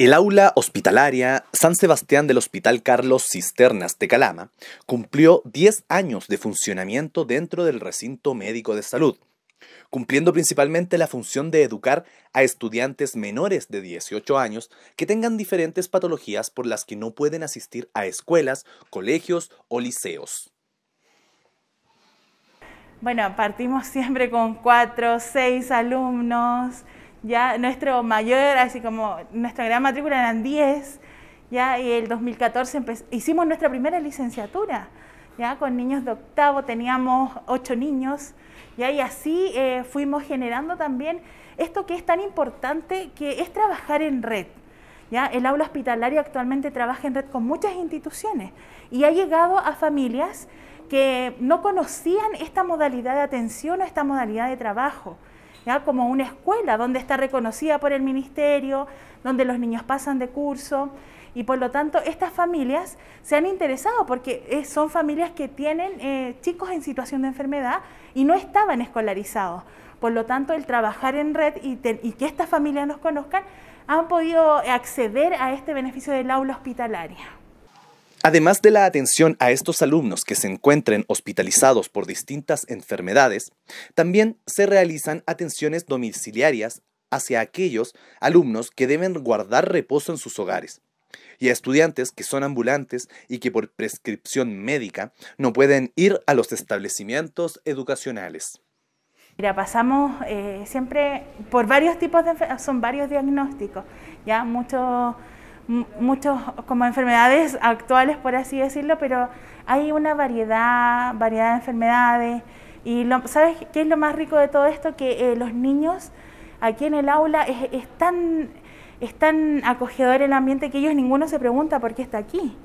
El aula hospitalaria San Sebastián del Hospital Carlos Cisternas de Calama cumplió 10 años de funcionamiento dentro del recinto médico de salud, cumpliendo principalmente la función de educar a estudiantes menores de 18 años que tengan diferentes patologías por las que no pueden asistir a escuelas, colegios o liceos. Bueno, partimos siempre con cuatro, seis alumnos ya nuestro mayor, así como nuestra gran matrícula eran 10, ya, y el 2014 hicimos nuestra primera licenciatura, ya, con niños de octavo, teníamos 8 niños, y y así eh, fuimos generando también esto que es tan importante, que es trabajar en red. ¿Ya? El aula hospitalaria actualmente trabaja en red con muchas instituciones y ha llegado a familias que no conocían esta modalidad de atención o esta modalidad de trabajo como una escuela donde está reconocida por el ministerio, donde los niños pasan de curso. Y por lo tanto, estas familias se han interesado porque eh, son familias que tienen eh, chicos en situación de enfermedad y no estaban escolarizados. Por lo tanto, el trabajar en red y, y que estas familias nos conozcan, han podido acceder a este beneficio del aula hospitalaria. Además de la atención a estos alumnos que se encuentren hospitalizados por distintas enfermedades, también se realizan atenciones domiciliarias hacia aquellos alumnos que deben guardar reposo en sus hogares y a estudiantes que son ambulantes y que por prescripción médica no pueden ir a los establecimientos educacionales. Mira, pasamos eh, siempre por varios tipos de son varios diagnósticos, ya muchos muchos como enfermedades actuales, por así decirlo, pero hay una variedad, variedad de enfermedades. Y ¿sabes qué es lo más rico de todo esto? Que eh, los niños aquí en el aula es, tan, acogedor el ambiente que ellos ninguno se pregunta por qué está aquí,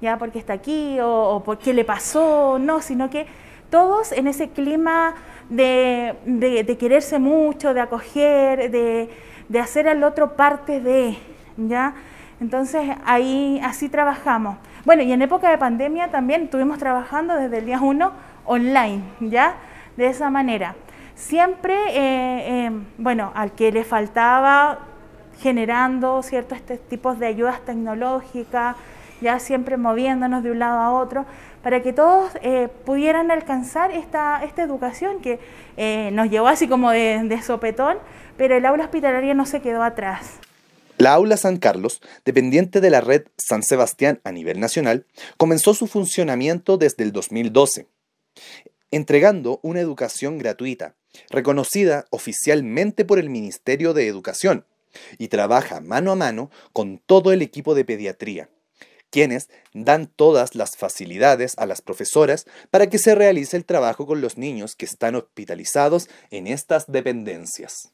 ya por qué está aquí o, por qué le pasó, no, sino que todos en ese clima de, quererse mucho, de acoger, de, de hacer al otro parte de, ¿ya? Entonces ahí así trabajamos. Bueno, y en época de pandemia también estuvimos trabajando desde el día uno online, ¿ya? De esa manera. Siempre, eh, eh, bueno, al que le faltaba generando ciertos este, tipos de ayudas tecnológicas, ya siempre moviéndonos de un lado a otro, para que todos eh, pudieran alcanzar esta, esta educación que nos llevó así como de, sopetón, pero el aula hospitalaria no se quedó atrás. La Aula San Carlos, dependiente de la red San Sebastián a nivel nacional, comenzó su funcionamiento desde el 2012, entregando una educación gratuita, reconocida oficialmente por el Ministerio de Educación, y trabaja mano a mano con todo el equipo de pediatría, quienes dan todas las facilidades a las profesoras para que se realice el trabajo con los niños que están hospitalizados en estas dependencias.